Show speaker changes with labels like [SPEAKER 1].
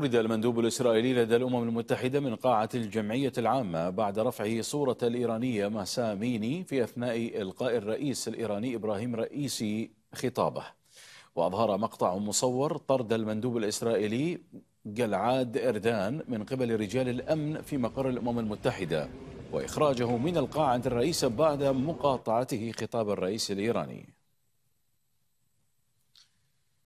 [SPEAKER 1] طرد المندوب الإسرائيلي لدى الأمم المتحدة من قاعة الجمعية العامة بعد رفعه صورة الإيرانية ماساميني في أثناء إلقاء الرئيس الإيراني إبراهيم رئيسي خطابه وأظهر مقطع مصور طرد المندوب الإسرائيلي جلعاد إردان من قبل رجال الأمن في مقر الأمم المتحدة وإخراجه من القاعة الرئيسة بعد مقاطعته خطاب الرئيس الإيراني